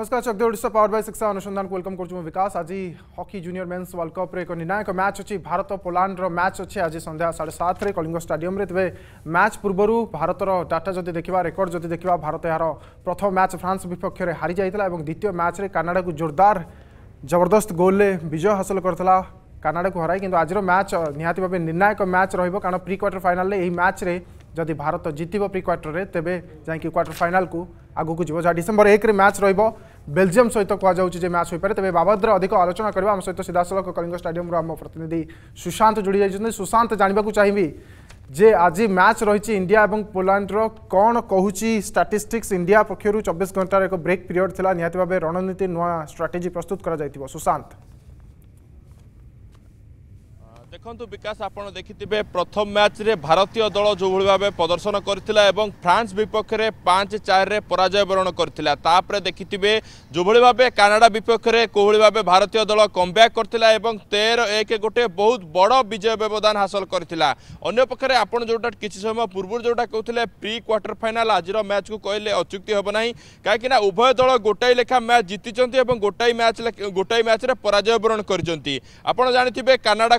नमस्कार चक्दे Voda power bye शिक्षा अनुसंधान को वेलकम करुँ विकास आज hockey junior men's world cup एक निर्णायक मैच अच्छी भारत पोलांडर मैच अच्छे आज सन्या साढ़े सात कलिंग स्टाडियम तेज मैच पूर्व भारत डाटा जो देखा रेकर्ड जो देखा भारत यार प्रथम मैच फ्रांस विपक्ष में हारी जाता और द्वितीय मैच कानाडा को जोरदार जबरदस्त गोल्ले विजय हासिल करता कानाडा को हर कि आज मैच निहाती भाव निर्णायक मैच रोक कारण प्रि क्वार्टर फाइनाल यही मैच में जदि भारत जितब प्रि क्वार्टर में तेज जाए क्वार्टर फाइनाल को आगे को डिसेम्बर एक मैच रहा बेलजिम सहित कहुच्चे मैच हो पाए तेज बाबद अधिक आलोचना करवा आम सहित सीधा सख कलिंग स्टाडियम आम प्रतिनिधि सुशांत जोड़ी जाइए सुशांत जानवाक चाहिए जे आज मैच रही इंडिया और पोलांडर कौन कहि स्टाटिस्टिक्स इंडिया पक्षर चौबीस घंटार एक ब्रेक पीरियड थी निहत भाव रणनीति नुआ स्ट्राटेजी प्रस्तुत कर सुशांत দেখুন বিকাশ আপনার দেখিবে প্রথম ম্যাচে ভারতীয় দল যেভাবে ভাবে প্রদর্শন করে এবং ফ্রান্স বিপক্ষে পাঁচ চারে পরাজয় বরণ করে তাপরে দেখিবে যেভাবে ভাবে কানাডা বিপক্ষে কোভাবে ভাবে ভারতীয় দল কমব্যাক করে এবং তের এক গোটে বহু বড় বিজয় ব্যবধান হাসল করে অন্যপক্ষে আপনার যেটা কিছু সময় পূর্ব যেটা কৌলে প্রি কোয়ার্টার ফাইনাল আজ ম্যাচ কু কহিলে অচ্যুক্তি হব না না উভয় দল গোটাই লেখা ম্যাচ জিতিছেন এবং গোটাই ম্যাচ গোটাই ম্যাচে পরাজয় বরণ করেছেন আপনার জাঁথিবে কানাডা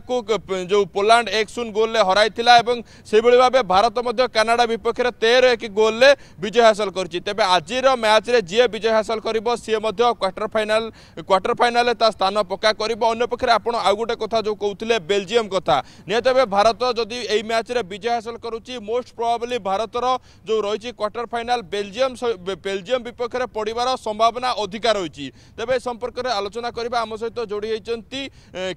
ଯେଉଁ ପୋଲାଣ୍ଡ ଏକ ଶୂନ ଗୋଲ୍ରେ ହରାଇଥିଲା ଏବଂ ସେଭଳି ଭାବେ ଭାରତ ମଧ୍ୟ କାନାଡ଼ା ବିପକ୍ଷରେ ତେର ଏକ ଗୋଲ୍ରେ ବିଜୟ ହାସଲ କରିଛି ତେବେ ଆଜିର ମ୍ୟାଚ୍ରେ ଯିଏ ବିଜୟ ହାସଲ କରିବ ସିଏ ମଧ୍ୟ କ୍ୱାର୍ଟର ଫାଇନାଲ୍ କ୍ୱାର୍ଟର ଫାଇନାଲ୍ରେ ତା ସ୍ଥାନ ପକ୍କା କରିବ ଅନ୍ୟପକ୍ଷରେ ଆପଣ ଆଉ ଗୋଟେ କଥା ଯେଉଁ କହୁଥିଲେ ବେଲଜିୟମ କଥା ନିହାତି ଭାବେ ଭାରତ ଯଦି ଏହି ମ୍ୟାଚ୍ରେ ବିଜୟ ହାସଲ କରୁଛି ମୋଷ୍ଟ ପ୍ରୋବାବଲି ଭାରତର ଯେଉଁ ରହିଛି କ୍ୱାର୍ଟର ଫାଇନାଲ୍ ବେଲଜିୟମ ବେଲଜିୟମ ବିପକ୍ଷରେ ପଡ଼ିବାର ସମ୍ଭାବନା ଅଧିକା ରହିଛି ତେବେ ଏ ସମ୍ପର୍କରେ ଆଲୋଚନା କରିବା ଆମ ସହିତ ଯୋଡ଼ି ହୋଇଛନ୍ତି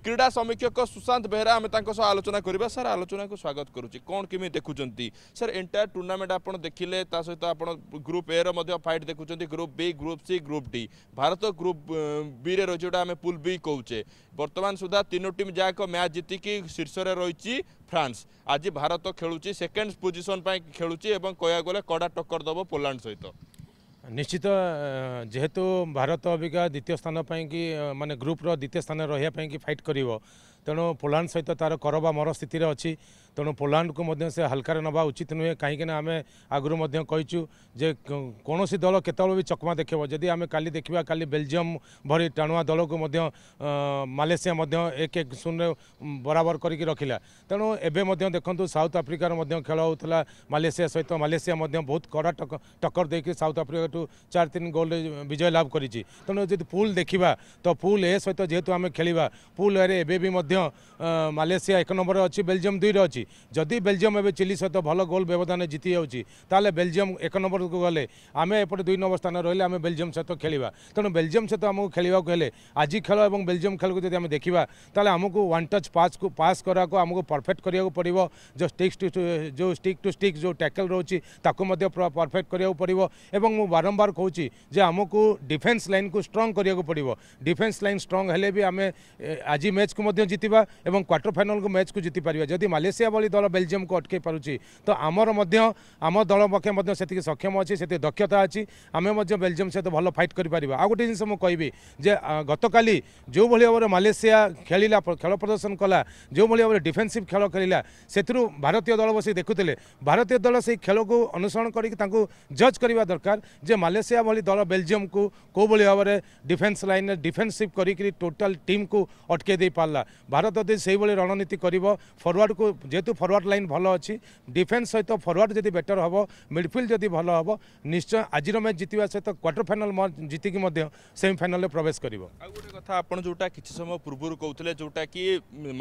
କ୍ରୀଡ଼ା ସମୀକ୍ଷକ ସୁଶାନ୍ତ ବେହେରା আমি তাঁক সহ আলোচনা করা স্যার আলোচনা স্বাগত করছি কোণ কেমি দেখুম স্যার এন্টায়ার টুর্নামেন্ট আপনার দেখলে তা সহ আপনার গ্রুপ এ ফাইট দেখুম group B group C group D Bharat group B রে রয়েছে ওটা আমি পুল বি কৌচে বর্তমান সুদ্ধা তিনোটি যাক ম্যাচ জিতিকি শীর্ষে রয়েছে ফ্রান্স আজ ভারত খেলুছি সেকেন্ড পোজিশন পাই খেলুছি এবং কয়া গেলে কড়া টক্কর দেব পোল্যান্ড সহ নিশ্চিত যেহেতু ভারত অবিকা দ্বিতীয় স্থান পাইকি মানে গ্রুপর দ্বিতীয় স্থানে রহিয়া পাইকি ফাইট করিব ତେଣୁ ପୋଲାଣ୍ଡ ସହିତ ତା'ର କରବା ମର ସ୍ଥିତିରେ ଅଛି ତେଣୁ ପୋଲାଣ୍ଡକୁ ମଧ୍ୟ ସେ ହାଲକାରେ ନେବା ଉଚିତ ନୁହେଁ କାହିଁକିନା ଆମେ ଆଗରୁ ମଧ୍ୟ କହିଛୁ ଯେ କୌଣସି ଦଳ କେତେବେଳେ ବି ଚକମା ଦେଖେଇବ ଯଦି ଆମେ କାଲି ଦେଖିବା କାଲି ବେଲଜିୟମ ଭଳି ଟାଣୁଆ ଦଳକୁ ମଧ୍ୟ ମାଲେସିଆ ମଧ୍ୟ ଏକ ଏକ ଶୂନରେ ବରାବର କରିକି ରଖିଲା ତେଣୁ ଏବେ ମଧ୍ୟ ଦେଖନ୍ତୁ ସାଉଥ ଆଫ୍ରିକାର ମଧ୍ୟ ଖେଳ ହେଉଥିଲା ମାଲେସିଆ ସହିତ ମାଲେସିଆ ମଧ୍ୟ ବହୁତ କଡ଼ା ଟକ୍କର ଦେଇକି ସାଉଥ ଆଫ୍ରିକାଠୁ ଚାରି ତିନି ଗୋଲ୍ରେ ବିଜୟ ଲାଭ କରିଛି ତେଣୁ ଯଦି ପୁଲ୍ ଦେଖିବା ତ ପୁଲ୍ ଏ ସହିତ ଯେହେତୁ ଆମେ ଖେଳିବା ପୁଲ୍ ଏରେ ଏବେ ବି ମଧ୍ୟ ମାଲେସିଆ ଏକ ନମ୍ବରରେ ଅଛି ବେଲଜିୟମ ଦୁଇରେ ଅଛି ଯଦି ବେଲଜିୟମ୍ ଏବେ ଚିଲି ସହିତ ଭଲ ଗୋଲ୍ ବ୍ୟବଧାନରେ ଜିତିଯାଉଛି ତାହେଲେ ବେଲଜିୟମ୍ ଏକ ନମ୍ବରକୁ ଗଲେ ଆମେ ଏପଟେ ଦୁଇ ନମ୍ବର ସ୍ଥାନରେ ରହିଲେ ଆମେ ବେଲଜିୟମ୍ ସହିତ ଖେଳିବା ତେଣୁ ବେଲଜିୟମ୍ ସହିତ ଆମକୁ ଖେଳିବାକୁ ହେଲେ ଆଜି ଖେଳ ଏବଂ ବେଲଜିୟମ୍ ଖେଳକୁ ଯଦି ଆମେ ଦେଖିବା ତାହେଲେ ଆମକୁ ୱାନ୍ ଟଚ୍ ପାସ୍କୁ ପାସ୍ କରିବାକୁ ଆମକୁ ପରଫେକ୍ଟ କରିବାକୁ ପଡ଼ିବ ଯେଉଁ ଷ୍ଟିକ୍ ଟୁ ଯେଉଁ ଷ୍ଟିକ୍ ଟୁ ଷ୍ଟିକ୍ ଯେଉଁ ଟ୍ୟାକେଲ୍ ରହୁଛି ତାକୁ ମଧ୍ୟ ପରଫେକ୍ଟ କରିବାକୁ ପଡ଼ିବ ଏବଂ ମୁଁ ବାରମ୍ବାର କହୁଛି ଯେ ଆମକୁ ଡିଫେନ୍ସ ଲାଇନ୍କୁ ଷ୍ଟ୍ରଙ୍ଗ କରିବାକୁ ପଡ଼ିବ ଡିଫେନ୍ସ ଲାଇନ୍ ଷ୍ଟ୍ରଙ୍ଗ ହେଲେ ବି ଆମେ ଆଜି ମ୍ୟାଚ୍କୁ ମଧ୍ୟ ଜିତିବା ଏବଂ କ୍ୱାର୍ଟର ଫାଇନାଲ୍କୁ ମ୍ୟାଚ୍କୁ ଜିତିପାରିବା ଯଦି ମାଲେସିଆ যেভাবে দল বেলজিয়ামকে অটকাই পুছি তো আমার আম দল পক্ষে সেটি সক্ষম অছি সেটি দক্ষতা অছি আমি বেলজিয়াম সহ ভাল ফাইট করে পারা আউ গোটে জিনিস মু কবি যে গতকালি যেভাবে ভাবে মালয়েসিয়া খেলা খেল প্রদর্শন কলা যেভাবে ভাবে ডিফেন্সিভ খেল খেলা সেতু ভারতীয় দল বসে দেখুলে ভারতীয় দল সেই খেলকু অনুসরণ করি তাঁকু জজ করা দরকার যে মালয়েসিয়া ভাই দল বেলজিয়ামকু কোভাবে ভাবে ডিফেন্স লাইনে ডিফেন্সিভ করি টোটাল টিমকু অটকাই দিয়ে পারা ଭାରତ ଯଦି ସେଇଭଳି ରଣନୀତି କରିବ ଫରୱାର୍ଡ଼କୁ ଯେହେତୁ যেহেতু ফরওয়ার্ড লাইন ভাল অছি ডিফেন্স সহ ফরওয়ার্ড যদি বেটর হব মিডফিল্ড যদি ভাল হব নিশ্চয় আজির ম্যাচ জিতবা সহ কোয়ার্টর ফাইনাল জিতিকি সেমিফাইনালে প্রবেশ করব গোটে কথা আপনার যেটা কিছু সময় পূর্বর কৌলে যেটা কি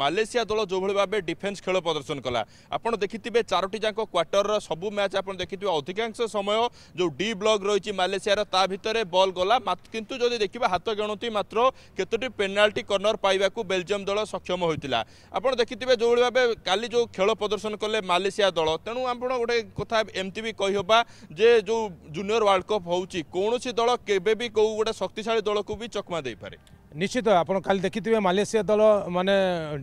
মালয়েসিয়া দল যেভাবে ভাবে ডিফেন্স খেল প্রদর্শন কলা আপনার দেখিবে চারোটি যাক কোয়ার্টর সবু ম্যাচ আপনার দেখিবে অধিকাংশ সময় যে ডি ব্লক রয়েছে মালয়েসিয়ার তা ভিতরে বল গলা কিন্তু যদি দেখবা হাত গণতি মাত্র কতটি পেনাল্টি কর্ণর পাইবা বেলজিয়াম দল সক্ষম হয়েছিল আপনার দেখিবে যেভাবে ভাবে কালি যে ଖେଳ ପ୍ରଦର୍ଶନ କଲେ ମାଲେସିଆ ଦଳ ତେଣୁ ଆପଣ ଗୋଟେ କଥା ଏମିତି ବି କହିହେବା ଯେ ଯେଉଁ ଜୁନିୟର ୱାର୍ଲଡ କପ୍ ହେଉଛି କୌଣସି ଦଳ କେବେ ବି କେଉଁ ଗୋଟେ ଶକ୍ତିଶାଳୀ ଦଳକୁ ବି ଚକମା ଦେଇପାରେ নিশ্চিত আপনার কাল দেখিবে মালয়েসিয়া দল মানে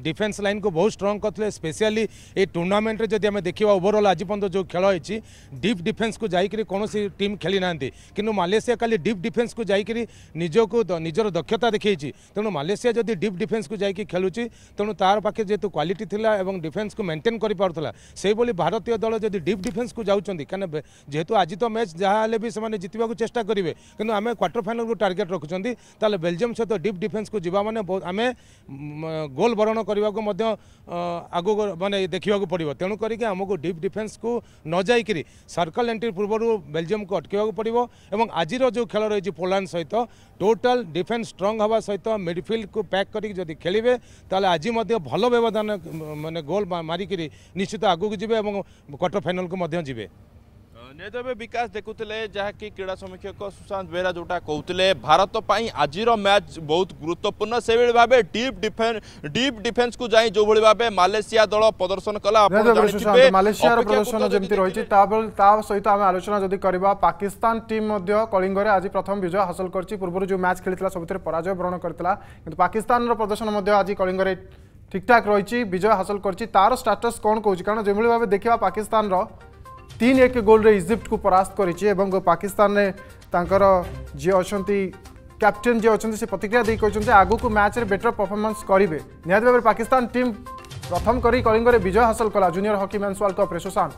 ডিফেন্স লাইন কু বহু স্ট্রং করলে স্পেশালি এই টুর্ণামেন্টে যদি আমি দেখা ওভরঅল আজ পর্যন্ত যে খেল হয়েছি ডিপ ডিফেন্স কু যাই কোণী টিম খেলি না কিন্তু মালয়েসিয়া কালি ডিপ ডিফেন্স কু যাই নিজক নিজের দক্ষতা দেখেছি তেমন মালয়েসিয়া যদি ডিপ ডিফেন্স কু যাই খেলুছি তেমন তার পাখে যেহেতু কোয়ালিটি লা এবং ডিফেন্স কু মেটেন করে পুলা সেইভাবে ভারতীয় দল যদি ডিপ ডিফেন্স কু যাচ্ছেন কেন যেহেতু আজ তো ম্যাচ যা হলে বি সে জিতবাকে চেষ্টা করবে কিন্তু আমি কোয়ার্টর ফাইনাল টার্গেট রাখুন তাহলে বেলজিয়াম সহ ডিপ ডিফেন্সକୁ ଯିବା ମାନେ ଆମେ ଗୋଲ୍ ବରଣ କରିବାକୁ ମଧ୍ୟ ଆଗକୁ ମାନେ ଦେଖିବାକୁ ପଡ଼ିବ ତେଣୁ କରିକି ଆମକୁ ଡିପ୍ ଡିଫେନ୍ସକୁ ନ ଯାଇକିରି ସର୍କଲ୍ ଏଣ୍ଟ୍ରି ପୂର୍ବରୁ ବେଲଜିୟମକୁ ଅଟକାଇବାକୁ ପଡ଼ିବ ଏବଂ ଆଜିର ଯେଉଁ ଖେଳ ରହିଛି ପୋଲାଣ୍ଡ ସହିତ ଟୋଟାଲ୍ ଡିଫେନ୍ସ ଷ୍ଟ୍ରଙ୍ଗ ହେବା ସହିତ ମିଡ଼ଫିଲ୍ଡକୁ ପ୍ୟାକ୍ କରିକି ଯଦି ଖେଳିବେ ତାହେଲେ ଆଜି ମଧ୍ୟ ଭଲ ବ୍ୟବଧାନ ମାନେ ଗୋଲ୍ ମାରିକିରି ନିଶ୍ଚିତ ଆଗକୁ ଯିବେ ଏବଂ କ୍ୱାର୍ଟର ଫାଇନାଲ୍କୁ ମଧ୍ୟ ଯିବେ ତେବେ ବିକାଶ ଦେଖୁଥିଲେ ଯାହାକି କ୍ରୀଡ଼ା ସମୀକ୍ଷକ ସୁଶାନ୍ତ ବେହେରା ଯେଉଁଟା କହୁଥିଲେ ଭାରତ ପାଇଁ ଆଜିର ମ୍ୟାଚ୍ ବହୁତ ଗୁରୁତ୍ୱପୂର୍ଣ୍ଣ ସେଭଳି ଭାବେ ଡିପ୍ ଡିଫେନ୍ ଡିପ୍ ଡିଫେନ୍ସକୁ ଯାଇ ଯେଉଁଭଳି ଭାବେ ମାଲେସିଆ ଦଳ ପ୍ରଦର୍ଶନ କଲା ମାଲେସିଆର ପ୍ରଦର୍ଶନ ଯେମିତି ରହିଛି ତା ସହିତ ଆମେ ଆଲୋଚନା ଯଦି କରିବା ପାକିସ୍ତାନ ଟିମ୍ ମଧ୍ୟ କଳିଙ୍ଗରେ ଆଜି ପ୍ରଥମ ବିଜୟ ହାସଲ କରିଛି ପୂର୍ବରୁ ଯେଉଁ ମ୍ୟାଚ୍ ଖେଳିଥିଲା ସବୁଥିରେ ପରାଜୟ ବରଣ କରିଥିଲା କିନ୍ତୁ ପାକିସ୍ତାନର ପ୍ରଦର୍ଶନ ମଧ୍ୟ ଆଜି କଳିଙ୍ଗରେ ଠିକ୍ଠାକ୍ ରହିଛି ବିଜୟ ହାସଲ କରିଛି ତାର ଷ୍ଟାଟସ୍ କ'ଣ କହୁଛି କାରଣ ଯେଉଁଭଳି ଭାବେ ଦେଖିବା ପାକିସ୍ତାନର तीन एक गोल्रे इजिप्ट को परास्त କରିଛି ଏବଂ ପାକିସ୍ତାନ ତାଙ୍କର ଯିଏ ଅଛନ୍ତି କ୍ୟାପ୍ଟେନ୍ ଯିଏ ଅଛନ୍ତି ସେ ପ୍ରତିକ୍ରିୟା ଦେଇ କହିଛନ୍ତି ଯେ ଆଗକୁ ମ୍ୟାଚ୍ରେ ବେଟର୍ ପରଫର୍ମାନ୍ସ କରିବେ ନିହାତି ଭାବରେ ପାକିସ୍ତାନ ଟିମ୍ ପ୍ରଥମ କରି କଳିଙ୍ଗରେ ବିଜୟ ହାସଲ କଲା ଜୁନିୟର ହକି ମ୍ୟାନ୍ ୱାର୍ଲ୍ଡ କପ୍ରେ ସୁଶାନ୍ତ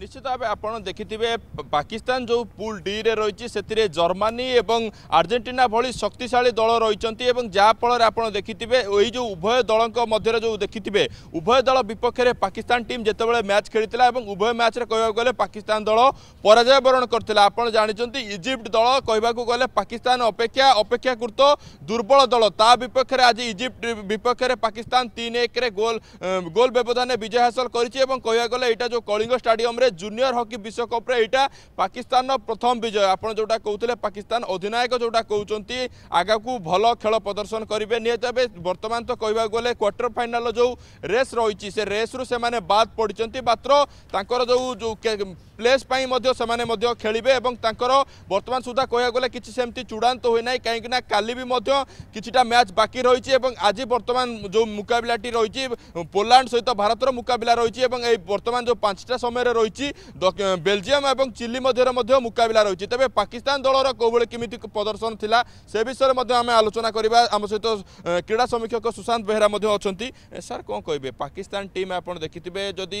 নিশ্চিত ভাবে আপনার দেখিবে পাকিস্তান যে পুল ডি রে রয়েছে সেতিরে জর্মানি এবং আর্জেটিনা ভি শক্তিশালী দল রয়েছেন এবং যা যাফলের আপনার দেখিবে এই যে উভয় দলঙ্ মধ্যে যে দেখিবে উভয় দল বিপক্ষে পাকিস্তান টিম যেতবে ম্যাচ খেলি এবং উভয় ম্যাচে কহবাক গেলে পাকিস্তান দল পরাজয় বরণ করে আপনার জাঁচান ইজিপ্ট দল কহবাক গেলে পাকিস্তান অপেক্ষা অপেক্ষাকৃত দুর্বল দল তা বিপক্ষে আজ ইজিপ্ট বিপক্ষে পাকিস্তান তিন একরে গোল গোল ব্যবধানে বিজয় হাসল করেছে এবং কহবাক গেলে এটা যে কলিঙ্গ স্টাডিয়াম ମ୍ୟାଚ୍ରେ ଜୁନିୟର ହକି ବିଶ୍ୱକପ୍ରେ ଏଇଟା ପାକିସ୍ତାନର ପ୍ରଥମ ବିଜୟ ଆପଣ ଯେଉଁଟା କହୁଥିଲେ ପାକିସ୍ତାନ ଅଧିନାୟକ ଯେଉଁଟା କହୁଛନ୍ତି ଆଗକୁ ଭଲ ଖେଳ ପ୍ରଦର୍ଶନ କରିବେ ନିହାତି ଭାବେ ବର୍ତ୍ତମାନ ତ କହିବାକୁ ଗଲେ କ୍ୱାର୍ଟର ଫାଇନାଲ୍ର ଯେଉଁ ରେସ୍ ରହିଛି ସେ ରେସ୍ରୁ ସେମାନେ ବାଦ ପଡ଼ିଛନ୍ତି ମାତ୍ର ତାଙ୍କର ଯେଉଁ ଯେଉଁ ପ୍ଲେସ୍ ପାଇଁ ମଧ୍ୟ ସେମାନେ ମଧ୍ୟ ଖେଳିବେ ଏବଂ ତାଙ୍କର ବର୍ତ୍ତମାନ ସୁଦ୍ଧା କହିବାକୁ ଗଲେ କିଛି ସେମିତି ଚୂଡ଼ାନ୍ତ ହୋଇନାହିଁ କାହିଁକିନା କାଲି ବି ମଧ୍ୟ କିଛିଟା ମ୍ୟାଚ୍ ବାକି ରହିଛି ଏବଂ ଆଜି ବର୍ତ୍ତମାନ ଯେଉଁ ମୁକାବିଲାଟି ରହିଛି ପୋଲାଣ୍ଡ ସହିତ ଭାରତର ମୁକାବିଲା ରହିଛି ଏବଂ এই বর্তমান যে পাঁচটা সময়ের রয়েছে রয়েছে বেলজিয়াম এবং চিলি মধ্যে মধ্যে মুকাবিলা রয়েছে তবে পাকিস্তান দলর কোভাবে কমিটি প্রদর্শন লা সে বিষয়ে মধ্যে আমি আলোচনা করা আম সহ ক্রীড়া সমীক্ষক সুশান্ত বেহেরা মধ্যে অনেক স্যার কম কে পাকিস্তান টিম আপনার দেখিবে যদি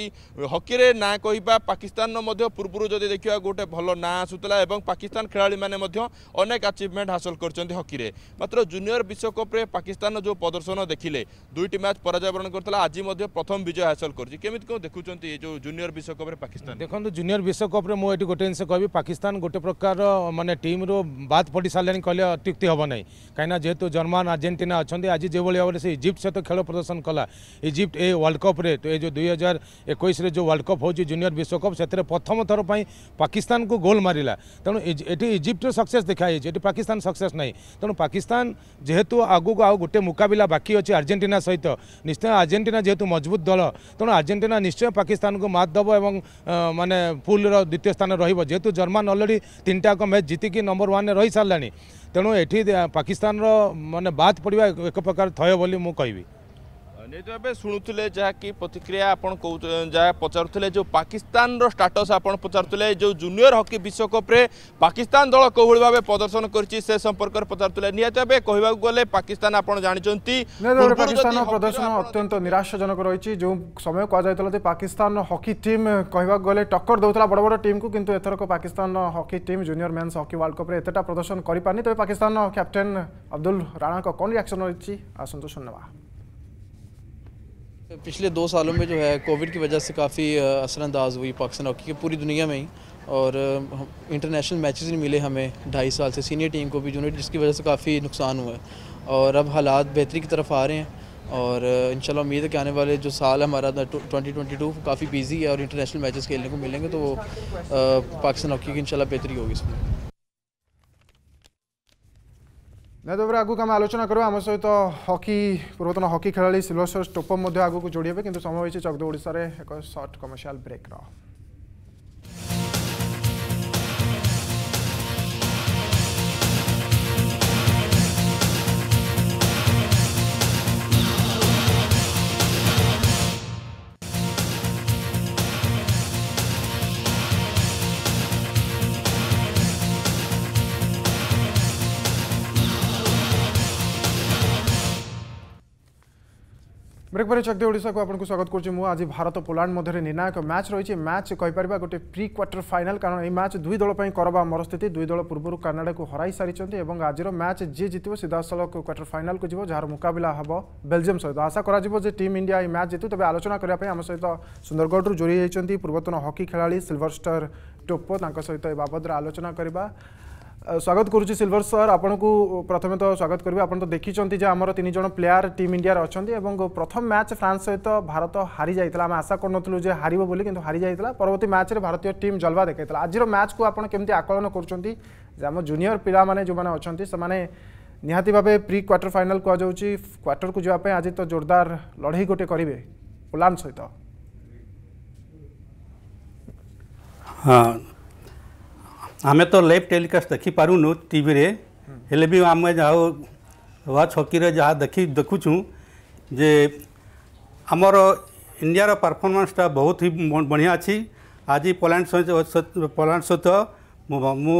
হকিরে না কহবা পাকিস্তান মধ্যে পূর্বর যদি দেখা গোটে ভাল না আসুলা এবং পাকিস্তান খেলাড়ি মানে মধ্যে অনেক আচিভমেন্ট হাসল করছেন হকিরে মাত্র জুনিয়র বিশ্বকপে পাকিস্তান যে প্রদর্শন দেখিলে দুইটি ম্যাচ পরাজয়বরণ করলে আজ প্রথম বিজয় হাসল করছে কেমি দেখুম এই যে জুনিয়র বিশ্বকপে ପାକିସ୍ତାନ ଦେଖନ୍ତୁ ଜୁନିୟର ବିଶ୍ୱକପ୍ରେ ମୁଁ ଏଠି ଗୋଟେ ଜିନିଷ କହିବି ପାକିସ୍ତାନ ଗୋଟେ ପ୍ରକାର ମାନେ ଟିମ୍ରୁ ବାଦ୍ ପଡ଼ି ସାରିଲାଣି କହିଲେ ଅତ୍ୟୁକ୍ତି ହେବ ନାହିଁ କାହିଁକିନା ଯେହେତୁ ଜର୍ମାନ ଆର୍ଜେଣ୍ଟିନା ଅଛନ୍ତି ଆଜି ଯେଭଳି ଭାବରେ ସେ ଇଜିପ୍ଟ ସହିତ ଖେଳ ପ୍ରଦର୍ଶନ କଲା ଇଜିପ୍ଟ ଏ ୱାର୍ଲଡ କପ୍ରେ ଏ ଯେଉଁ ଦୁଇ ହଜାର ଏକୋଇଶରେ ଯେଉଁ ୱାର୍ଲଡ କପ୍ ହେଉଛି ଜୁନିୟର ବିଶ୍ୱକପ୍ ସେଥିରେ ପ୍ରଥମ ଥର ପାଇଁ ପାକିସ୍ତାନକୁ ଗୋଲ୍ ମାରିଲା ତେଣୁ ଏଠି ଇଜିପ୍ଟର ସକ୍ସେସ୍ ଦେଖାଯାଇଛି ଏଠି ପାକିସ୍ତାନ ସକ୍ସେସ୍ ନାହିଁ ତେଣୁ ପାକିସ୍ତାନ ଯେହେତୁ ଆଗକୁ ଆଉ ଗୋଟେ ମୁକାବିଲା ବାକି ଅଛି ଆର୍ଜେଣ୍ଟିନା ସହିତ ନିଶ୍ଚୟ ଆର୍ଜେଣ୍ଟିନା ଯେହେତୁ ମଜବୁତ ଦଳ ତେଣୁ ଆର୍ଜେଣ୍ଟିନା ନିଶ୍ଚୟ ପାକିସ୍ତାନକୁ ମାତ୍ ଦେବ ଏବଂ ମାନେ ଫୁଲ୍ର ଦ୍ୱିତୀୟ ସ୍ଥାନ ରହିବ ଯେହେତୁ ଜର୍ମାନ ଅଲରେଡ଼ି ତିନିଟାକ ମ୍ୟାଚ୍ ଜିତିକି ନମ୍ବର ୱାନ୍ରେ ରହିସାରିଲାଣି ତେଣୁ ଏଠି ପାକିସ୍ତାନର ମାନେ ବାଦ୍ ପଡ଼ିବା ଏକ ପ୍ରକାର ଥୟ ବୋଲି ମୁଁ କହିବି ନିଦ ଏବେ ଶୁଣୁଥିଲେ ଯାହାକି ପ୍ରତିକ୍ରିୟା ଆପଣ କହୁ ଯାହା ପଚାରୁଥିଲେ ଯେଉଁ ପାକିସ୍ତାନର ଷ୍ଟାଟସ୍ ଆପଣ ପଚାରୁଥିଲେ ଯେଉଁ ଜୁନିୟର ହକି ବିଶ୍ୱକପ୍ରେ ପାକିସ୍ତାନ ଦଳ କେଉଁଭଳି ଭାବେ ପ୍ରଦର୍ଶନ କରିଛି ସେ ସମ୍ପର୍କରେ ପଚାରୁଥିଲେ ନିହାତି ଭାବେ କହିବାକୁ ଗଲେ ପାକିସ୍ତାନ ଆପଣ ଜାଣିଛନ୍ତି ପାକିସ୍ତାନର ପ୍ରଦର୍ଶନ ଅତ୍ୟନ୍ତ ନିରାଶାଜନକ ରହିଛି ଯେଉଁ ସମୟ କୁହାଯାଇଥିଲା ଯେ ପାକିସ୍ତାନର ହକି ଟିମ୍ କହିବାକୁ ଗଲେ ଟକ୍କର ଦେଉଥିଲା ବଡ଼ ବଡ଼ ଟିମ୍କୁ କିନ୍ତୁ ଏଥରକ ପାକିସ୍ତାନର hockey team junior men's hockey world କପ୍ରେ ଏତେଟା ପ୍ରଦର୍ଶନ କରିପାରିନି ତେବେ ପାକିସ୍ତାନର କ୍ୟାପ୍ଟେନ୍ ଅବଦୁଲ ରାଣାଙ୍କ କ'ଣ ରିଆକ୍ସନ୍ ରହିଛି ଆସନ୍ତୁ ଶୁଣିନେବା पिछले दो सालों में जो है कोविड की वजह से काफ़ी असरानंदाज हुई पाकिस्तान हॉकी की पूरी दुनिया में ही और इंटरनेशनल मैचेस नहीं मिले हमें ढाई साल से सीनियर टीम को भी जूनियर जिसकी वजह से काफ़ी नुकसान हुआ है और अब हालात बेहतरी की तरफ आ रहे हैं और इन उम्मीद है कि आने वाले जो साल हमारा ट्वेंटी ट्वेंटी टू काफ़ी बिजी है और इंटरनेशनल मैचेस खेलने को मिलेंगे तो वो पाकिस्तान हॉकी की इनशाला बेहतरी होगी इसमें ନା ତେବେ ଆଗକୁ ଆମେ ଆଲୋଚନା କରିବା ଆମ ସହିତ ହକି ପୂର୍ବତନ ହକି ଖେଳାଳି ସିଲଭର ଷ୍ଟୋପମ୍ ମଧ୍ୟ ଆଗକୁ ଯୋଡ଼ି ହେବେ କିନ୍ତୁ ସମୟ ହୋଇଛି ଚକଦ ଓଡ଼ିଶାରେ ଏକ ସର୍ଟ କମର୍ସିଆଲ ବ୍ରେକ୍ର ব্রেক পরে চকদি ওড়শাকু আপনার স্বাগত করছি মু আজ ভারত পোলাণ্ড মধ্যে নির্ণায়ক ম্যাচ রয়েছে ম্যাচ কইপারা গোটে প্রি কোয়ার্টার ফাইনাল কারণ এই ম্যাচ দুই দল করবা আমার স্থিতি দুই দল পূর্ব কানাডাকে হরাই সারি এবং আজর ম্যাচ যে জিতব সিধাসলখ কোয়ার্টার ফাইনাল যাব যার মুকাবিলা হব বেলজিয়াম সহ আশা করা যে টিম ইন্ডিয়া এই ম্যাচ জিতু তবে আলোচনা করা আমার সহ সুন্দরগড়ু যোড়ি যাই পূর্বতন হকি খেলাড়ি সিলভর ষ্টার ଟୋପୋ ତାଙ୍କ ସହିତ ଏ ବାବଦରେ ଆଲୋଚନା କରିବା স্বাগত করছি সিলভর সর আপনার প্রথমে তো স্বাগত করবি আপনার তো দেখিছেন যে আমার তিনজন প্লেয়ার টিম ইন্ডিয়ার অনেক এবং প্রথম ম্যাচ ফ্রান্স সহিত ভারত হারি যাই আমি আশা করুনু যে হারিব বলে কিন্তু হারি যাই পরবর্তী ম্যাচে ভারতীয় টিম জলবা দেখাই আজর ম্যাচ কু আপনার কেমি আকলন করছেন যে আমার জুনিয়র পিলা মানে যে অনেক সে নিহতি ভাবে প্রি কোয়ার্টার ফাইনাল কুযাচ্ছে কোয়ার্টর কু যাওয়া আজ তো জোরদার লড়াই গোটে করবে পোলান্ড সহ হ্যাঁ ଆମେ ତ ଲାଇଭ୍ ଟେଲିକାଷ୍ଟ ଦେଖିପାରୁନୁ ଟିଭିରେ ହେଲେ ବି ଆମେ ଆଉ ବା ଛକିରେ ଯାହା ଦେଖି ଦେଖୁଛୁ ଯେ ଆମର ଇଣ୍ଡିଆର ପରଫର୍ମାନ୍ସଟା ବହୁତ ହି ବଢ଼ିଆ ଅଛି ଆଜି ପୋଲାଣ୍ଡ ପୋଲାଣ୍ଡ ସହିତ ମୁଁ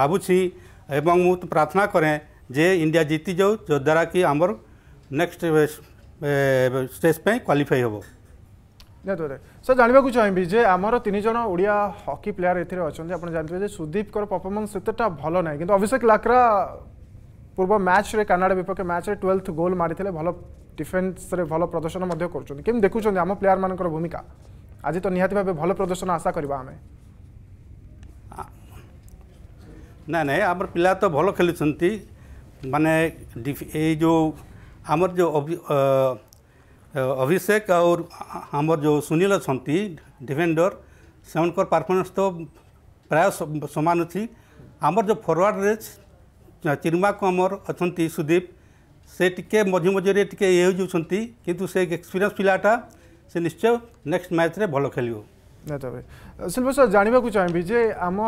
ଭାବୁଛି ଏବଂ ମୁଁ ପ୍ରାର୍ଥନା କରେ ଯେ ଇଣ୍ଡିଆ ଜିତିଯାଉ ଯଦ୍ୱାରା କି ଆମର ନେକ୍ସଟ ଷ୍ଟେଜ୍ ପାଇଁ କ୍ୱାଲିଫାଇ ହେବ ଧନ୍ୟବାଦ ସାର୍ ଜାଣିବାକୁ ଚାହିଁବି ଯେ ଆମର ତିନି ଜଣ ଓଡ଼ିଆ ହକି ପ୍ଲେୟାର ଏଥିରେ ଅଛନ୍ତି ଆପଣ ଜାଣିଥିବେ ଯେ ସୁଦୀପଙ୍କର ପରଫର୍ମାନ୍ସ ସେତେଟା ଭଲ ନାହିଁ କିନ୍ତୁ ଅଭିଷେକ ଲାକ୍ରା ପୂର୍ବ ମ୍ୟାଚ୍ରେ କାନାଡ଼ା ବିପକ୍ଷ ମ୍ୟାଚ୍ରେ ଟୁଏଲ୍ଥ ଗୋଲ୍ ମାରିଥିଲେ ଭଲ ଡିଫେନ୍ସରେ ଭଲ ପ୍ରଦର୍ଶନ ମଧ୍ୟ କରୁଛନ୍ତି କେମିତି ଦେଖୁଛନ୍ତି ଆମ ପ୍ଲେୟାରମାନଙ୍କର ଭୂମିକା ଆଜି ତ ନିହାତି ଭାବେ ଭଲ ପ୍ରଦର୍ଶନ ଆଶା କରିବା ଆମେ ନାଇଁ ନାଇଁ ଆମର ପିଲା ତ ଭଲ ଖେଳୁଛନ୍ତି ମାନେ ଏଇ ଯେଉଁ ଆମର ଯେଉଁ अभिषेक और आमर जो सुनील अच्छा डिफेंडर से परफरमेन्स तो प्राय सामान अच्छी आमर जो फरवर्ड रेस चिरमाक आमर अच्छा सुदीप से टी मझे मझे टी हो जाऊँ से एक्सपीरियंस पिलाटा से निश्चय नेक्स्ट मैच रे भल खेल सिल्वर सर जानवाक चाहेबी जे आम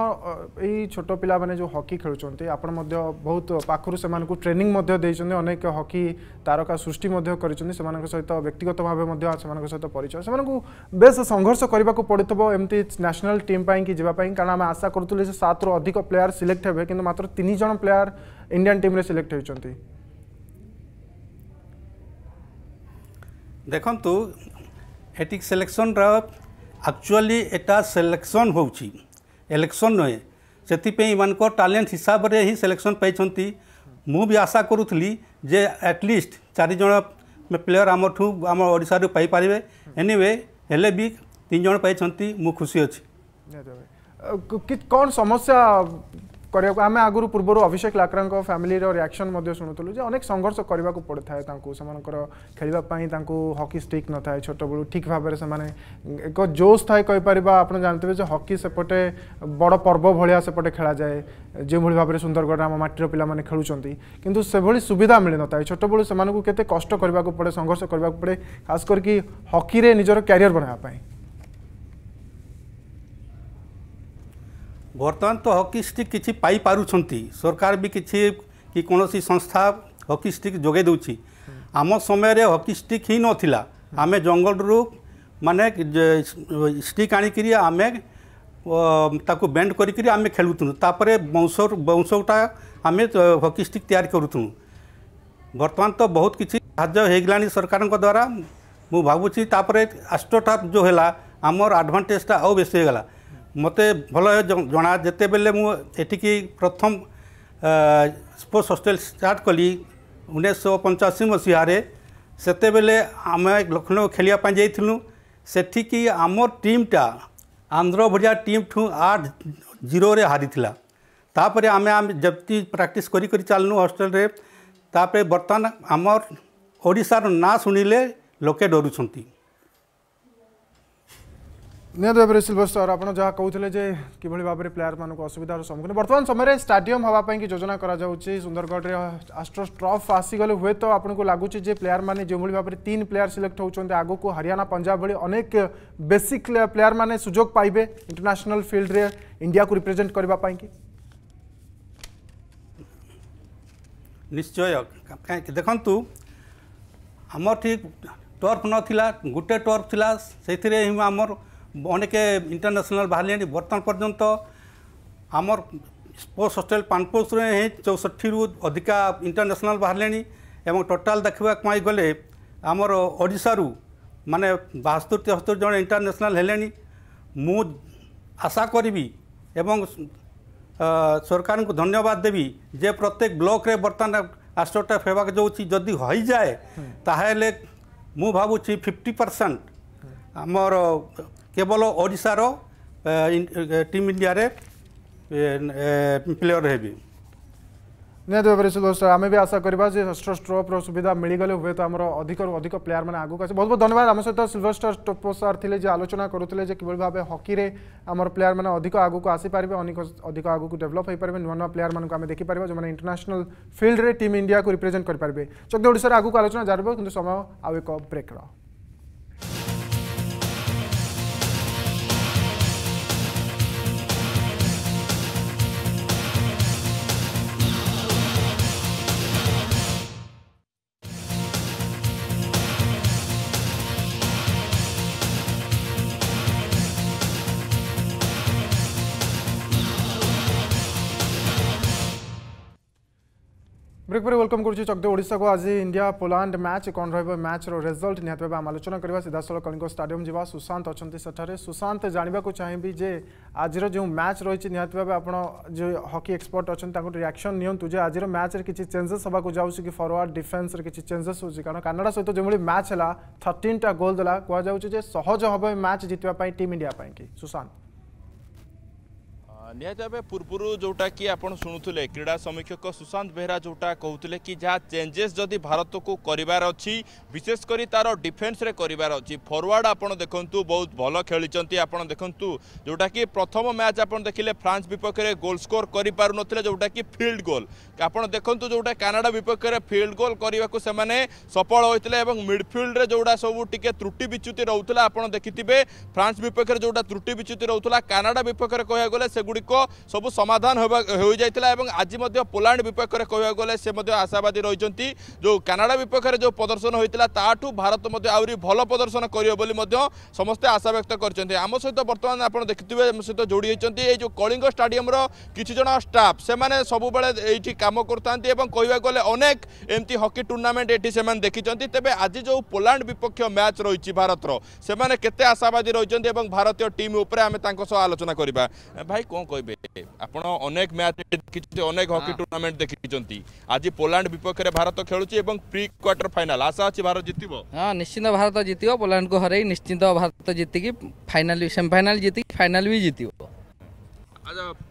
योट पिला जो हकी खेलु आप बहुत पाखर से ट्रेनिंग अनेक हकी तारका सृष्टि कर सहित व्यक्तिगत भाव में सहित परिचय से बेस संघर्ष करने को पड़ एम न्यासनाल टीम पाई कि कारण आम आशा करूँ से सात रु अधिक प्लेयार सिलेक्ट हे मात्र तीन जन प्लेयार इंडियान टीम सिलेक्ट होती देखु एटिक सिलेक्शन ଆକ୍ଚୁଆଲି ଏଇଟା ସିଲେକ୍ସନ୍ ହେଉଛି ଇଲେକ୍ସନ୍ ନୁହେଁ ସେଥିପାଇଁ ଏମାନଙ୍କ ଟ୍ୟାଲେଣ୍ଟ ହିସାବରେ ହିଁ ସିଲେକ୍ସନ୍ ପାଇଛନ୍ତି ମୁଁ ବି ଆଶା କରୁଥିଲି ଯେ ଆଟଲିଷ୍ଟ ଚାରିଜଣ ପ୍ଲେୟର୍ ଆମଠୁ ଆମ ଓଡ଼ିଶାରୁ ପାଇପାରିବେ ଏନିୱେ ହେଲେ ବି ତିନି ଜଣ ପାଇଛନ୍ତି ମୁଁ ଖୁସି ଅଛି କ'ଣ ସମସ୍ୟା କରିବାକୁ ଆମେ ଆଗରୁ ପୂର୍ବରୁ ଅଭିଷେକ ଲାକ୍ରାଙ୍କ ଫ୍ୟାମିଲିର ରିଆକ୍ସନ୍ ମଧ୍ୟ ଶୁଣୁଥିଲୁ ଯେ ଅନେକ ସଂଘର୍ଷ କରିବାକୁ ପଡ଼ିଥାଏ ତାଙ୍କୁ ସେମାନଙ୍କର ଖେଳିବା ପାଇଁ ତାଙ୍କୁ ହକି ଷ୍ଟିକ୍ ନଥାଏ ଛୋଟବେଳୁ ଠିକ୍ ଭାବରେ ସେମାନେ ଏକ ଜୋସ୍ ଥାଏ କହିପାରିବା ଆପଣ ଜାଣିଥିବେ ଯେ ହକି ସେପଟେ ବଡ଼ ପର୍ବ ଭଳିଆ ସେପଟେ ଖେଳାଯାଏ ଯେଉଁଭଳି ଭାବରେ ସୁନ୍ଦରଗଡ଼ରେ ଆମ ମାଟିର ପିଲାମାନେ ଖେଳୁଛନ୍ତି କିନ୍ତୁ ସେଭଳି ସୁବିଧା ମିଳିନଥାଏ ଛୋଟବେଳୁ ସେମାନଙ୍କୁ କେତେ କଷ୍ଟ କରିବାକୁ ପଡ଼େ ସଂଘର୍ଷ କରିବାକୁ ପଡ଼େ ଖାସ୍ କରିକି ହକିରେ ନିଜର କ୍ୟାରିୟର ବନାଇବା ପାଇଁ ବର୍ତ୍ତମାନ ତ ହକି ଷ୍ଟିକ୍ କିଛି ପାଇପାରୁଛନ୍ତି ସରକାର ବି କିଛି କି କୌଣସି ସଂସ୍ଥା ହକି ଷ୍ଟିକ୍ ଯୋଗାଇ ଦେଉଛି ଆମ ସମୟରେ ହକି ଷ୍ଟିକ୍ ହିଁ ନଥିଲା ଆମେ ଜଙ୍ଗଲରୁ ମାନେ ଷ୍ଟିକ୍ ଆଣିକିରି ଆମେ ତାକୁ ବେଣ୍ଡ କରିକିରି ଆମେ ଖେଳୁଥିଲୁ ତାପରେ ବଂଶ ବଂଶଟା ଆମେ ହକି ଷ୍ଟିକ୍ ତିଆରି କରୁଥିଲୁ ବର୍ତ୍ତମାନ ତ ବହୁତ କିଛି ସାହାଯ୍ୟ ହୋଇଗଲାଣି ସରକାରଙ୍କ ଦ୍ୱାରା ମୁଁ ଭାବୁଛି ତାପରେ ଆଷ୍ଟ୍ରୋଟାପ୍ ଯେଉଁ ହେଲା ଆମର ଆଡ଼ଭାଣ୍ଟେଜଟା ଆଉ ବେଶୀ ହୋଇଗଲା ମୋତେ ଭଲ ଜଣା ଯେତେବେଳେ ମୁଁ ଏଠିକି ପ୍ରଥମ ସ୍ପୋର୍ଟସ୍ ହଷ୍ଟେଲ୍ ଷ୍ଟାର୍ଟ କଲି ଉଣେଇଶହ ପଞ୍ଚାଅଶୀ ମସିହାରେ ସେତେବେଳେ ଆମେ ଲକ୍ଷ୍ନୌ ଖେଳିବା ପାଇଁ ଯାଇଥିଲୁ ସେଠିକି ଆମ ଟିମ୍ଟା ଆନ୍ଧ୍ର ଭଳିଆ ଟିମ୍ଠୁ ଆଠ ଜିରୋରେ ହାରିଥିଲା ତାପରେ ଆମେ ଆମେ ଯେମିତି ପ୍ରାକ୍ଟିସ୍ କରି କରି ଚାଲିଲୁ ହଷ୍ଟେଲରେ ତାପରେ ବର୍ତ୍ତମାନ ଆମର ଓଡ଼ିଶାର ନାଁ ଶୁଣିଲେ ଲୋକେ ଡରୁଛନ୍ତି निर्देश शिल्प सर आप जहाँ कहते कि भाव में प्लेयर मानक असुविधार सम्मुखीन बर्तमान समय स्टाडियम हाँपाई की योजना कर सुंदरगढ़ आस्ट्रो ट्रफ आसीगले हे तो आपको लगुच प्लेयर मैंने जो भाव में तीन प्लेयार सिलेक्ट होते आग को हरियाणा पंजाब भाई अनेक बेसिक प्लेयार मैंने सुजोग पाइबे इंटरनेशनल फिल्ड में इंडिया को रिप्रेजेट करने निश्चय देखु आम ठीक टर्फ नाला गोटे टर्फ थी অনেকে ইন্টারন্যাশনাল বাহারি বর্তমান পর্যন্ত আমার স্পোর্টস হোস্টেল পানপোষরে ହିଁ ଚଉଷଠିରୁ ଅଧିକା ଇଣ୍ଟରନ୍ୟାସନାଲ୍ ବାହାରିଲେଣି ଏବଂ ଟୋଟାଲ୍ ଦେଖିବାକୁ ପାଇଁ ଗଲେ ଆମର ଓଡ଼ିଶାରୁ ମାନେ ବାସ୍ତୁରି ତେସ୍ତୁରି ଜଣ ଇଣ୍ଟରନ୍ୟାସନାଲ୍ ହେଲେଣି ମୁଁ ଆଶା କରିବି ଏବଂ ସରକାରଙ୍କୁ ଧନ୍ୟବାଦ ଦେବି ଯେ ପ୍ରତ୍ୟେକ ବ୍ଲକରେ ବର୍ତ୍ତମାନ ଆଶ୍ରୟଟା ହେବାକୁ ଯାଉଛି ଯଦି ହୋଇଯାଏ ତାହେଲେ ମୁଁ ଭାବୁଛି ଫିଫ୍ଟି ପରସେଣ୍ଟ ଆମର केवल ओडार टीम इंडिया रे प्लेयर है निश्चित आम भी आशा करवा सिल्वर स्टोप्र सुविधा मिलगले हे तो आम अधिक रू अधिक प्लेयार मैंने आगे आस बहुत बहुत धन्यवाद आम सहित सिल्वर स्टार स्टोप सर थे आलोचना करुते कि भाव में हकी आमर मैंने अधिक आगे आसपारे अधिक आगे डेवलप हो पारे नुआ ना प्लेयार मैं देखिपर जो मैंने इंटरनेशनल फिल्ड में टीम इंडिया को रिप्रेजेंट करेंगे चलते ओडार आगे आलोचना जारी रखे समय आउ एक ब्रेक रहा ब्रेक पर वेलकम कर चकदेव ओडा को आज इंडिया पोलांड मैच कौन मैच रेजल्ट निहत भाव आलोचना करवा साल कलिंग स्टाडियम जावा सुशांत अच्छा सेठार सुशांत जानवाक चाहिए जे आज जो मैच रही निहत भाव आप जो हकी एक्सपर्ट अच्छा रियाक्शन निंतु जे आज मैच किसी चेंजेस होगा जाऊँ कि फरवर्ड डिफेन्स किसी चेंजेस हो कारण कानाडा सहित जो मैच है थर्टा टा गोल दे कहुच्छे सहज हम मैच जितने टीम इंडिया की सुशांत ନିହାତି ଭାବେ ପୂର୍ବରୁ ଯେଉଁଟାକି ଆପଣ ଶୁଣୁଥିଲେ କ୍ରୀଡ଼ା ସମୀକ୍ଷକ ସୁଶାନ୍ତ ବେହେରା ଯେଉଁଟା କହୁଥିଲେ କି ଯାହା ଚେଞ୍ଜେସ୍ ଯଦି ଭାରତକୁ କରିବାର ଅଛି ବିଶେଷ କରି ତା'ର ଡିଫେନ୍ସରେ କରିବାର ଅଛି ଫରୱାର୍ଡ଼ ଆପଣ ଦେଖନ୍ତୁ ବହୁତ ଭଲ ଖେଳିଛନ୍ତି ଆପଣ ଦେଖନ୍ତୁ ଯେଉଁଟାକି ପ୍ରଥମ ମ୍ୟାଚ୍ ଆପଣ ଦେଖିଲେ ଫ୍ରାନ୍ସ ବିପକ୍ଷରେ ଗୋଲ୍ ସ୍କୋର୍ କରିପାରୁନଥିଲେ ଯେଉଁଟାକି ଫିଲ୍ଡ ଗୋଲ୍ ଆପଣ ଦେଖନ୍ତୁ ଯେଉଁଟା କାନାଡ଼ା ବିପକ୍ଷରେ ଫିଲ୍ଡ ଗୋଲ୍ କରିବାକୁ ସେମାନେ ସଫଳ ହୋଇଥିଲେ ଏବଂ ମିଡ଼ଫିଲ୍ଡରେ ଯେଉଁଟା ସବୁ ଟିକେ ତ୍ରୁଟି ବିଚ୍ୟୁତି ରହୁଥିଲା ଆପଣ ଦେଖିଥିବେ ଫ୍ରାନ୍ସ ବିପକ୍ଷରେ ଯେଉଁଟା ତ୍ରୁଟି ବିଚ୍ୟୁତି ରହୁଥିଲା କାନାଡ଼ା ବିପକ୍ଷରେ କହିବାକୁ ଗଲେ ସେଗୁଡ଼ିକ গুড়ি সবু সমাধান হয়ে যাই এবং আজ পোলাণ্ড বিপক্ষে কহা গেলে সে আশাবাদী রয়েছেন যে কানাডা বিপক্ষে যে প্রদর্শন হয়েছিল তাঠু ভারত আহরি ভালো প্রদর্শন করবে বলে সমস্তে আশা ব্যক্ত করছেন আম বর্তমানে আপনার দেখুবে আমার সহ যোড়ি হয়েছেন এই যে কলিঙ্গ স্টাডিয়ামর কিছু জন স্টাফ সে সবুলে এইটি কাম করতে এবং কহা গেলে অনেক এমতি হকি টুর্নামেন্ট এটি সে দেখি তবে আজ যে পোলাণ্ড বিপক্ষ ম্যাচ রয়েছে ভারতর সে কেতে আশাবাদী রয়েছেন এবং ভারতীয় টিম উপরে আমি তাঁর সহ আলোচনা করা ভাই কম कहे आपक मैच देखी अनेक हकी टूर्णमेंट देखी आज पोलांड विपक्ष में भारत खेलु प्री क्वार्टर फाइनाल आशा अच्छी भारत जित हाँ निश्चिंत भारत जित पोलांड को हर निश्चिंत भारत जीतिकी फाइनाल सेमिफाइनाल जीत फाइनाल भी जित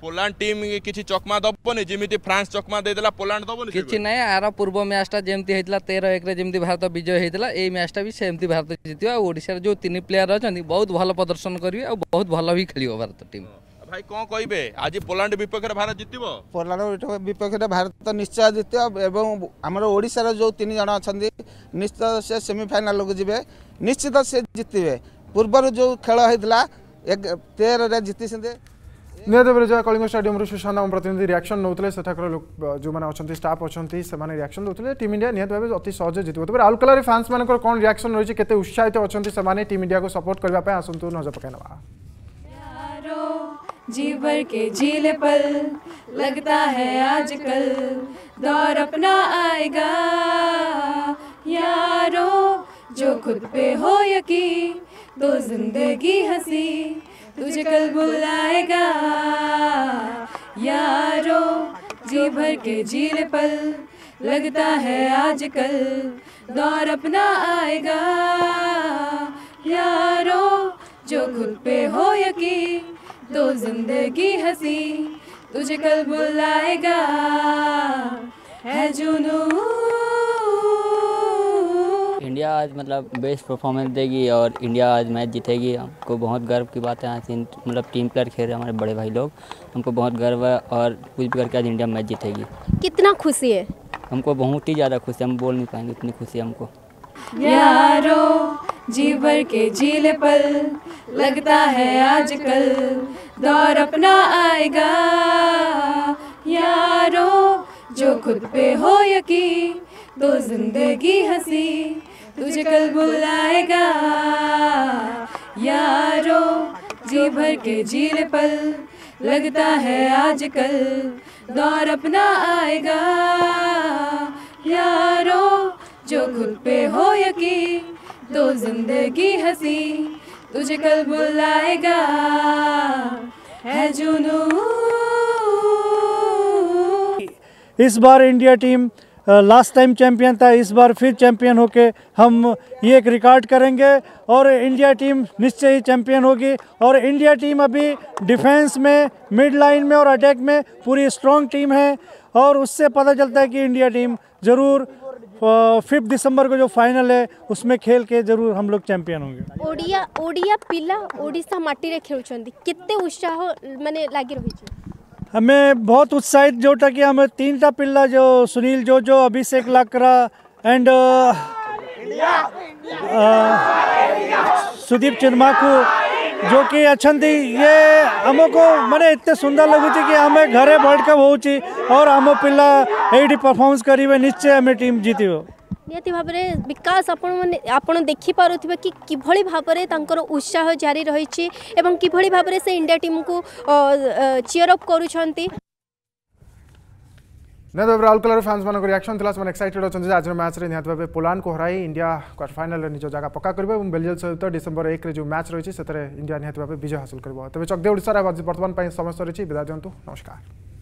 पोलांड टीम किसी चकमा दबन जमी फ्रांस चकमा देदेला पोलांड दबन किसी ना यार पूर्व मैचटा जमी तेरह एक भारत विजय होता है मैचटा भी सेमती भारत जितने जो तीन प्लेयार अच्छा बहुत भल प्रदर्शन करेंगे बहुत भल भी खेल भारत टीम ভাই কম কইবে আজ পোল্যান্ড বিপক্ষে ভারত জিতব পোল্যান্ড বিপক্ষে ভারত নিশ্চয় জিতব এবং আমার ওড়িশার যে তিন জন অনেক নিশ্চিত সে সেমিফাইনালকু যাবে নিশ্চিত সে জিতবে পূর্বর যে খেল হয়েছিল তেরে জিতিছেন ନିହାତି ଭାବରେ ଯାହା କଳିଙ୍ଗ ଷ୍ଟାଡିୟମରୁ ସୁଶାନ୍ତ ଆମ ପ୍ରତିନିଧି ରିଆକ୍ସନ୍ ନେଉଥିଲେ ସେଠାକାର ଯେଉଁମାନେ ଅଛନ୍ତି ଷ୍ଟାଫ୍ ଅଛନ୍ତି ସେମାନେ ରିଆକ୍ସନ୍ ଦେଉଥିଲେ ଟିମ୍ ଇଣ୍ଡିଆ ନିହାତି ଭାବେ ଅତି ସହଜ ଜିତିବ ତେବେ ରାଉରକେଲାରେ ଫ୍ୟାନ୍ସମାନଙ୍କର କ'ଣ ରିଆକ୍ସନ୍ ରହିଛି କେତେ ଉତ୍ସାହିତ ଅଛନ୍ତି ସେମାନେ ଟିମ୍ ଇଣ୍ଡିଆକୁ ସପୋର୍ଟ କରିବା ପାଇଁ ଆସନ୍ତୁ ନଜର ପକାଇ ନେବା जी भर के झील पल लगता है आजकल दौर अपना आएगा यारो जो खुद पे हो यकी तो जिंदगी हंसी तुझे कल बुलाएगा यारो जी भर के झील पल लगता है आजकल दौर अपना आएगा यारो जो खुद पे हो यकी तो जिंदगी हसी तुझे कल बुलाएगा है जुनू इंडिया आज मतलब बेस्ट परफॉर्मेंस देगी और इंडिया आज मैच जीतेगी हमको बहुत गर्व की बात है आज मतलब टीम प्लेयर खेल रहे हैं हमारे बड़े भाई लोग हमको बहुत गर्व है और कुछ भी करके आज इंडिया मैच जीतेगी कितना खुशी है हमको बहुत ही ज़्यादा खुशी हम बोल नहीं पाएंगे इतनी खुशी हमको यारो जी भर के झील पल लगता है आजकल दौर अपना आएगा यारो जो खुद पे हो यकी तो जिंदगी हंसी तुझे कल बुलाएगा यारो जी भर के झील पल लगता है आजकल दौर अपना आएगा यारो जो खुद पे हो यकी तो जिंदगी हसी तुझे कल बुलाएगा है जुनू इस बार India team last time champion था इस बार फिर चैंपियन होके हम ये एक रिकॉर्ड करेंगे और इंडिया टीम निश्चय ही चैंपियन होगी और इंडिया टीम अभी डिफेंस में मिड लाइन में और अटैक में पूरी स्ट्रॉन्ग टीम है और उससे पता चलता है कि इंडिया टीम ज़रूर फिफ्थ दिसंबर को जो फाइनल है उसमें खेल के जरूर हम लोग चैंपियन होंगे ओडिया ओडिया पिला ओडिशा माटी रे खेल कितने उत्साह मैंने लगी रही हमें बहुत उत्साहित जोटा कि हमें तीन टा पिल्ला जो सुनील जो जो Abhishek Lakra and uh, uh, Sudeep चिन्माकू जो कि अच्छा ये आम को मानते एत सुंदर लगुच कि आम घरे वर्ल्ड कप हो और आम पिला यही परफर्मस करेंगे निश्चय आम टीम जित निति भाव में विकास आप देखिपे कि भाव में उत्साह जारी रही किभ से इंडिया टीम को चेयरअप कर నేను రాహుల్ కలర్ ఫ్యాన్స్ మనకు రియాక్షన్ ଥିଲା ସେମାନେ ଏକ୍ସାଇଟେଡ୍ ଅଛନ୍ତି ଯେ ଆଜିର ମ୍ୟାଚ୍ରେ ନିହାତି ଭାବେ ପୋଲାଣ୍ଡକୁ ହରାଇ ଇଣ୍ଡିଆ କ୍ୱାର୍ଟର ଫାଇନାଲ୍ରେ ନିଜ ଜାଗା ପକ୍କା କରିବ ଏବଂ ବେଲଜିୟମ୍ ସହିତ ଡିସେମ୍ବର ଏକରେ ଯେଉଁ ମ୍ୟାଚ୍ ରହିଛି ସେଥିରେ ଇଣ୍ଡିଆ ନିହାତି ଭାବେ ବିଜୟ ହାସଲ କରିବ ତେବେ ଚକଦେ ଓଡ଼ିଶାର ବର୍ତ୍ତମାନ ପାଇଁ ସମସ୍ତ ରହିଛି ବିଦାୟ ଦିଅନ୍ତୁ ନମସ୍କାର